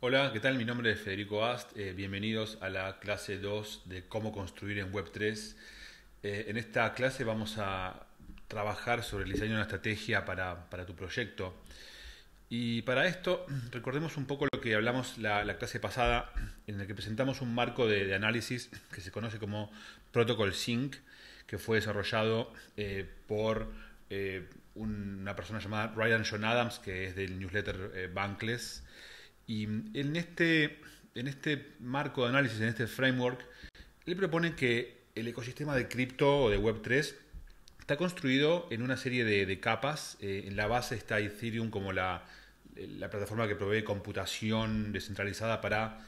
Hola, ¿qué tal? Mi nombre es Federico Ast. Eh, bienvenidos a la clase 2 de cómo construir en Web 3. Eh, en esta clase vamos a trabajar sobre el diseño de una estrategia para, para tu proyecto. Y para esto, recordemos un poco lo que hablamos la, clase pasada, en la que presentamos un marco de, análisis que se conoce como Protocol Sync, que fue desarrollado eh, por una persona llamada Ryan John Adams, que es del newsletter Bankless y en este, en este marco de análisis, en este framework, él propone que el ecosistema de cripto o de Web3 está construido en una serie de, capas. Eh, en la base está Ethereum como la, plataforma que provee computación descentralizada para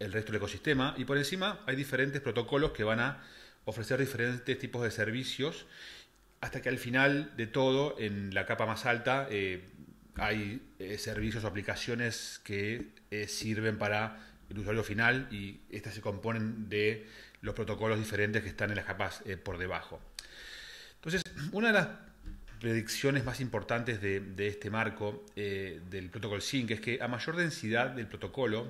el resto del ecosistema. Y por encima hay diferentes protocolos que van a ofrecer diferentes tipos de servicios hasta que al final de todo, en la capa más alta, eh, hay eh, servicios o aplicaciones que eh, sirven para el usuario final y estas se componen de los protocolos diferentes que están en las capas eh, por debajo. Entonces, una de las predicciones más importantes de, este marco del protocolo SYNC es que a mayor densidad del protocolo,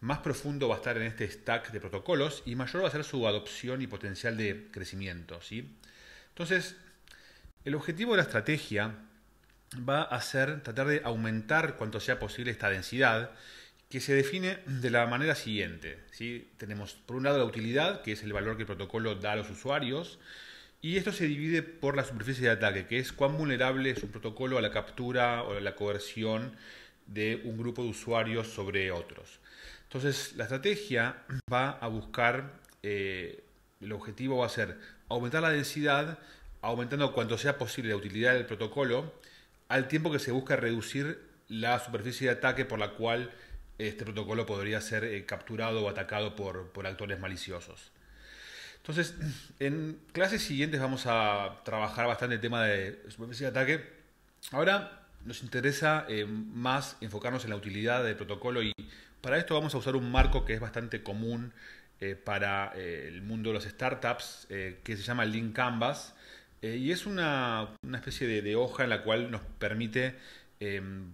más profundo va a estar en este stack de protocolos y mayor va a ser su adopción y potencial de crecimiento. Entonces, el objetivo de la estrategia va a ser tratar de aumentar cuanto sea posible esta densidad, que se define de la manera siguiente. si Tenemos por un lado la utilidad, que es el valor que el protocolo da a los usuarios, y esto se divide por la superficie de ataque, que es cuán vulnerable es un protocolo a la captura o a la coerción de un grupo de usuarios sobre otros. Entonces, la estrategia va a buscar, eh, el objetivo va a ser aumentar la densidad, aumentando cuanto sea posible la utilidad del protocolo, al tiempo que se busca reducir la superficie de ataque por la cual este protocolo podría ser eh, capturado o atacado por, actores maliciosos. Entonces, en clases siguientes vamos a trabajar bastante el tema de superficie de ataque. Ahora nos interesa eh, más enfocarnos en la utilidad del protocolo y para esto vamos a usar un marco que es bastante común eh, para el mundo de los startups, que se llama Lean Canvas, eh, y es una, especie de, hoja en la cual nos permite em,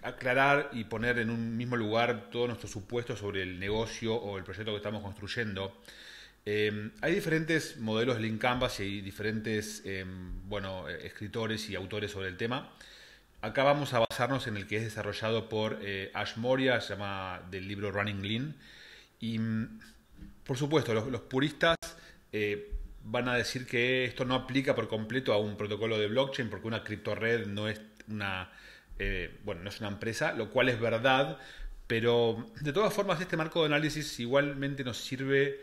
aclarar y poner en un mismo lugar todos nuestros supuestos sobre el negocio o el proyecto que estamos construyendo. Em, hay diferentes modelos de Lean Canvas y hay diferentes em, bueno, eh, escritores y autores sobre el tema. Acá vamos a basarnos en el que es desarrollado por eh, Ash Moria, se llama del libro Running Lean. Y mm, por supuesto, los, puristas van a decir que esto no aplica por completo a un protocolo de blockchain porque una criptored no es una, eh, bueno, no es una empresa, lo cual es verdad, pero de todas formas este marco de análisis igualmente nos sirve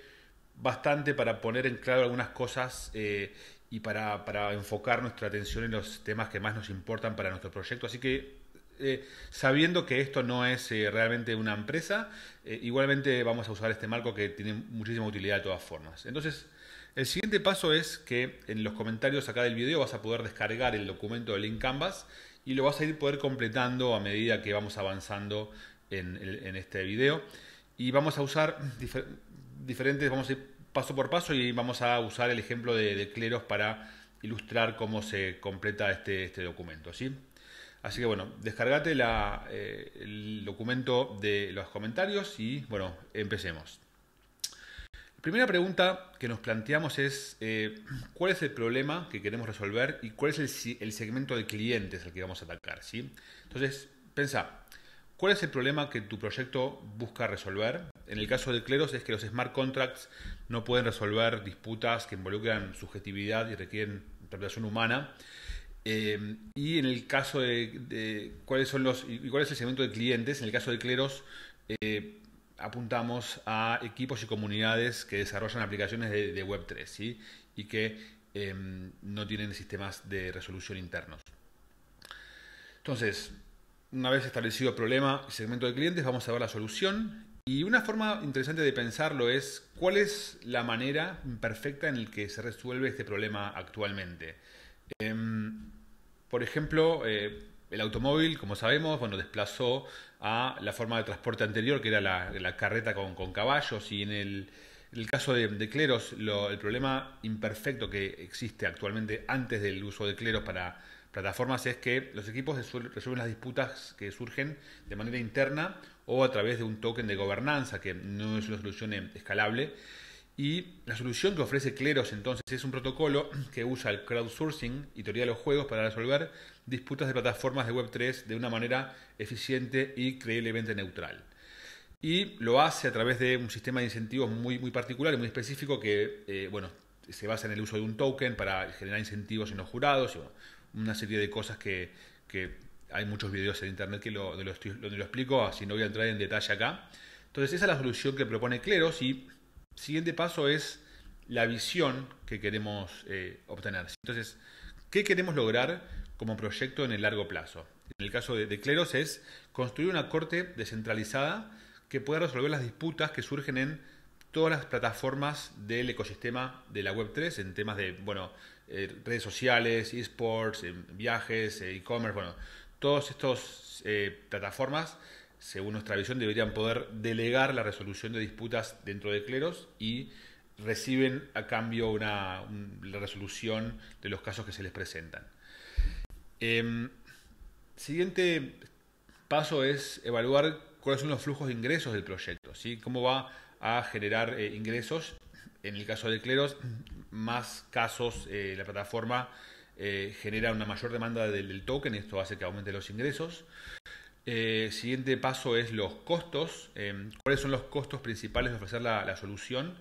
bastante para poner en claro algunas cosas eh, y para, para enfocar nuestra atención en los temas que más nos importan para nuestro proyecto. Así que eh, sabiendo que esto no es eh, realmente una empresa, eh, igualmente vamos a usar este marco que tiene muchísima utilidad de todas formas. Entonces, el siguiente paso es que en los comentarios acá del video vas a poder descargar el documento del Link Canvas y lo vas a ir poder completando a medida que vamos avanzando en, este video. Y vamos a usar diferentes, vamos a ir paso por paso y vamos a usar el ejemplo de, Cleros para ilustrar cómo se completa este, este documento. ¿sí? Así que bueno, descargate eh, el documento de los comentarios y bueno, empecemos. La primera pregunta que nos planteamos es eh, cuál es el problema que queremos resolver y cuál es el, segmento de clientes al que vamos a atacar. ¿sí? Entonces, piensa, ¿cuál es el problema que tu proyecto busca resolver? En el caso de Cleros es que los smart contracts no pueden resolver disputas que involucran subjetividad y requieren interpretación humana. Eh, y en el caso de, cuáles son los y cuál es el segmento de clientes, en el caso de Cleros eh, apuntamos a equipos y comunidades que desarrollan aplicaciones de, Web3 y que em, no tienen sistemas de resolución internos. Entonces, una vez establecido el problema y segmento de clientes, vamos a ver la solución. Y una forma interesante de pensarlo es cuál es la manera perfecta en la que se resuelve este problema actualmente. Em, por ejemplo, eh, el automóvil, como sabemos, bueno, desplazó a la forma de transporte anterior, que era la, carreta con, caballos, y en el, caso de, de cleros, el problema imperfecto que existe actualmente antes del uso de cleros para plataformas es que los equipos resuelven las disputas que surgen de manera interna o a través de un token de gobernanza, que no es una solución escalable. Y la solución que ofrece Cleros entonces es un protocolo que usa el crowdsourcing y teoría de los juegos para resolver disputas de plataformas de Web3 de una manera eficiente y creíblemente neutral. Y lo hace a través de un sistema de incentivos muy, muy particular y muy específico que eh, bueno, se basa en el uso de un token para generar incentivos en los jurados y una serie de cosas que, hay muchos videos en internet que lo, lo explico, así no voy a entrar en detalle acá. Entonces esa es la solución que propone Cleros y siguiente paso es la visión que queremos eh, obtener. Entonces, ¿qué queremos lograr como proyecto en el largo plazo? En el caso de, de Cleros es construir una corte descentralizada que pueda resolver las disputas que surgen en todas las plataformas del ecosistema de la Web3 en temas de, bueno, eh, redes sociales, esports, eh, viajes, e-commerce, bueno, todas estas plataformas según nuestra visión, deberían poder delegar la resolución de disputas dentro de cleros y reciben a cambio una, resolución de los casos que se les presentan. Em, siguiente paso es evaluar cuáles son los flujos de ingresos del proyecto, cómo va a generar eh, ingresos, en el caso de cleros, más casos eh, la plataforma eh, genera una mayor demanda del, token, esto hace que aumente los ingresos. Eh, siguiente paso es los costos. Em, ¿Cuáles son los costos principales de ofrecer la, solución?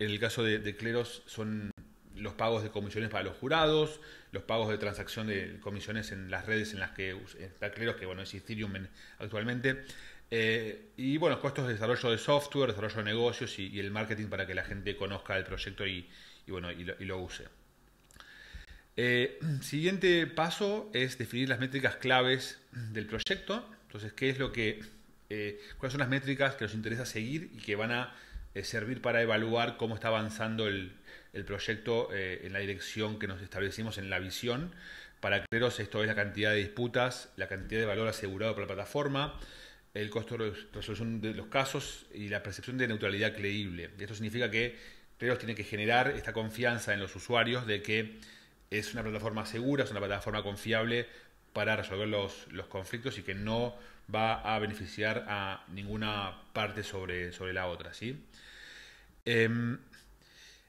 En el caso de, cleros son los pagos de comisiones para los jurados, los pagos de transacción de comisiones en las redes en las que está cleros, que bueno, es Ethereum actualmente. Eh, y bueno, costos de desarrollo de software, desarrollo de negocios y, el marketing para que la gente conozca el proyecto y, bueno, y lo use. Eh, siguiente paso es definir las métricas claves del proyecto. Entonces, ¿qué es lo que, eh, cuáles son las métricas que nos interesa seguir y que van a eh, servir para evaluar cómo está avanzando el, proyecto eh, en la dirección que nos establecimos en la visión? Para Cleros esto es la cantidad de disputas, la cantidad de valor asegurado por la plataforma, el costo de resolución de los casos y la percepción de neutralidad creíble. Esto significa que Cleros tiene que generar esta confianza en los usuarios de que es una plataforma segura, es una plataforma confiable para resolver los, conflictos y que no va a beneficiar a ninguna parte sobre, sobre la otra. ¿sí? Em,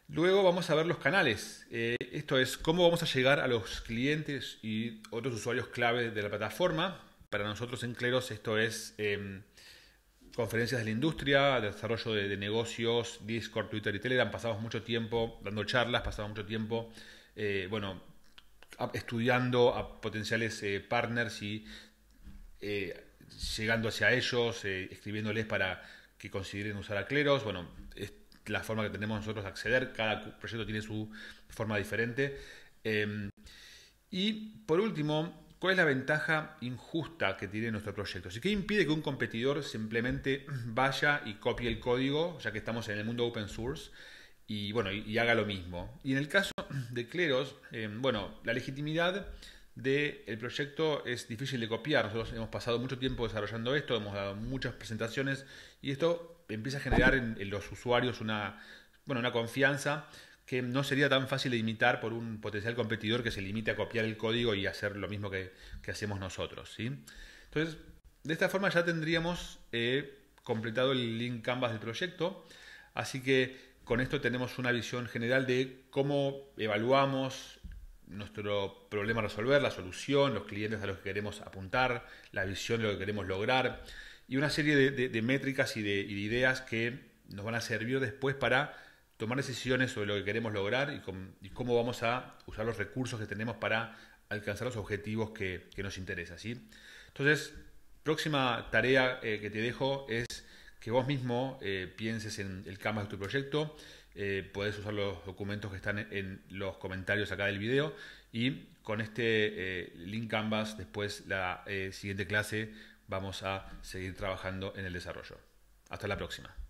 luego vamos a ver los canales. Eh, esto es cómo vamos a llegar a los clientes y otros usuarios clave de la plataforma. Para nosotros en Cleros esto es em, conferencias de la industria, desarrollo de, de, negocios, Discord, Twitter y Telegram. Pasamos mucho tiempo dando charlas, pasamos mucho tiempo, eh, bueno, estudiando a potenciales eh, partners y eh, llegando hacia ellos, eh, escribiéndoles para que consideren usar a Cleros. Bueno, es la forma que tenemos nosotros de acceder. Cada proyecto tiene su forma diferente. Em, y por último, ¿cuál es la ventaja injusta que tiene nuestro proyecto? ¿Qué impide que un competidor simplemente vaya y copie el código, ya que estamos en el mundo open source? y bueno, y, haga lo mismo. Y en el caso de Cleros, em, bueno, la legitimidad del proyecto es difícil de copiar. Nosotros hemos pasado mucho tiempo desarrollando esto, hemos dado muchas presentaciones y esto empieza a generar en, los usuarios una, bueno, una confianza que no sería tan fácil de imitar por un potencial competidor que se limite a copiar el código y hacer lo mismo que, hacemos nosotros. ¿sí? Entonces, de esta forma ya tendríamos eh, completado el link Canvas del proyecto. Así que con esto tenemos una visión general de cómo evaluamos nuestro problema a resolver, la solución, los clientes a los que queremos apuntar, la visión de lo que queremos lograr y una serie de, métricas y de, ideas que nos van a servir después para tomar decisiones sobre lo que queremos lograr y, cómo vamos a usar los recursos que tenemos para alcanzar los objetivos que, nos interesan. ¿sí? Entonces, próxima tarea eh, que te dejo es que vos mismo eh, pienses en el canvas de tu proyecto. Eh, Puedes usar los documentos que están en, los comentarios acá del video. Y con este eh, link canvas, después la siguiente clase vamos a seguir trabajando en el desarrollo. Hasta la próxima.